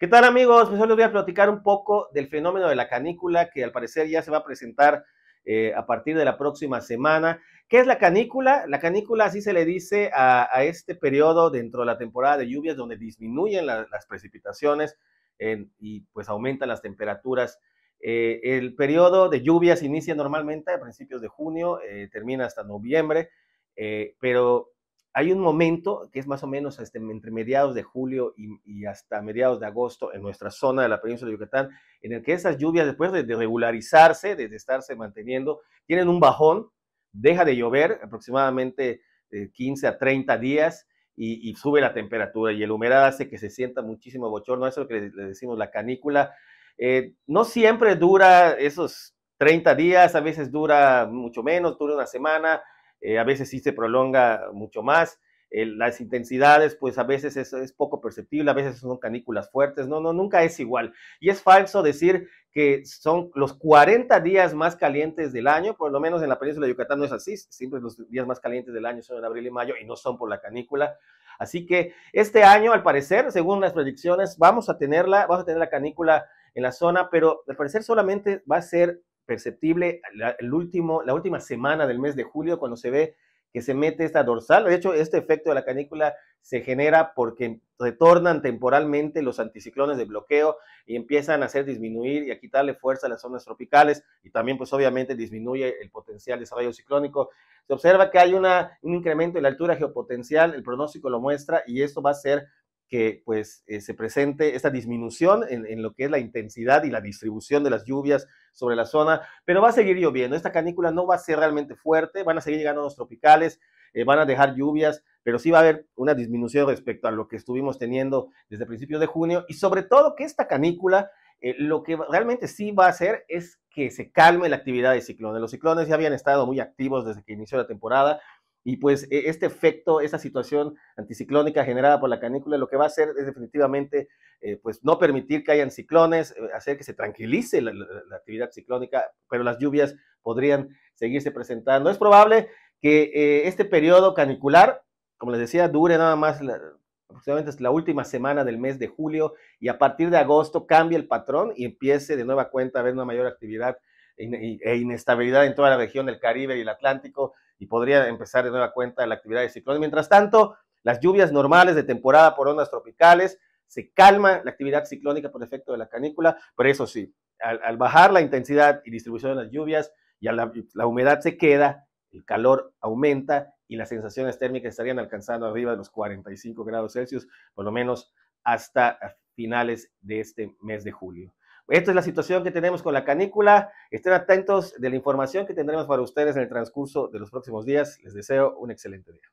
¿Qué tal amigos? Pues hoy les voy a platicar un poco del fenómeno de la canícula que al parecer ya se va a presentar eh, a partir de la próxima semana. ¿Qué es la canícula? La canícula así se le dice a, este periodo dentro de la temporada de lluvias donde disminuyen las precipitaciones y pues aumentan las temperaturas. Eh, el periodo de lluvias inicia normalmente a principios de junio, eh, termina hasta noviembre, pero hay un momento que es más o menos este, entre mediados de julio y, hasta mediados de agosto en nuestra zona de la península de Yucatán, en el que esas lluvias, después de, regularizarse, de, estarse manteniendo, tienen un bajón, deja de llover aproximadamente 15 eh, a 30 días y, sube la temperatura y el humedad hace que se sienta muchísimo bochorno, eso es lo que le, decimos la canícula. Eh, no siempre dura esos 30 días, a veces dura mucho menos, dura una semana, eh, a veces sí se prolonga mucho más. Eh, las intensidades, pues a veces es, es, poco perceptible, a veces son canículas fuertes, no, no, nunca es igual. Y es falso decir que son los 40 días más calientes del año, por lo menos en la península de Yucatán no es así, siempre los días más calientes del año son en abril y mayo y no son por la canícula. Así que este año, al parecer, según las predicciones, vamos a tenerla, vamos a tener la canícula en la zona, pero al parecer solamente va a ser perceptible la, la última semana del mes de julio cuando se ve que se mete esta dorsal. De hecho, este efecto de la canícula se genera porque retornan temporalmente los anticiclones de bloqueo y empiezan a hacer disminuir y a quitarle fuerza a las zonas tropicales y también pues obviamente disminuye el potencial de desarrollo ciclónico. Se observa que hay una, un incremento en la altura geopotencial, el pronóstico lo muestra y esto va a ser que pues eh, se presente esta disminución en, lo que es la intensidad y la distribución de las lluvias sobre la zona, pero va a seguir lloviendo. Esta canícula no va a ser realmente fuerte, van a seguir llegando los tropicales, eh, van a dejar lluvias, pero sí va a haber una disminución respecto a lo que estuvimos teniendo desde principios de junio y sobre todo que esta canícula eh, lo que realmente sí va a hacer es que se calme la actividad de ciclones. Los ciclones ya habían estado muy activos desde que inició la temporada, y pues e, este efecto, esa situación anticiclónica generada por la canícula, lo que va a hacer es definitivamente eh, pues no permitir que hayan ciclones, eh, hacer que se tranquilice la, actividad ciclónica, pero las lluvias podrían seguirse presentando. Es probable que eh, este periodo canicular, como les decía, dure nada más aproximadamente la última semana del mes de julio y a partir de agosto cambie el patrón y empiece de nueva cuenta a haber una mayor actividad e, e inestabilidad en toda la región del Caribe y el Atlántico y podría empezar de nueva cuenta la actividad de ciclón. Mientras tanto, las lluvias normales de temporada por ondas tropicales, se calma la actividad ciclónica por efecto de la canícula, pero eso sí, al, bajar la intensidad y distribución de las lluvias y la, la humedad se queda, el calor aumenta y las sensaciones térmicas estarían alcanzando arriba de los 45 grados Celsius, por lo menos hasta finales de este mes de julio. Esta es la situación que tenemos con la canícula. Estén atentos de la información que tendremos para ustedes en el transcurso de los próximos días. Les deseo un excelente día.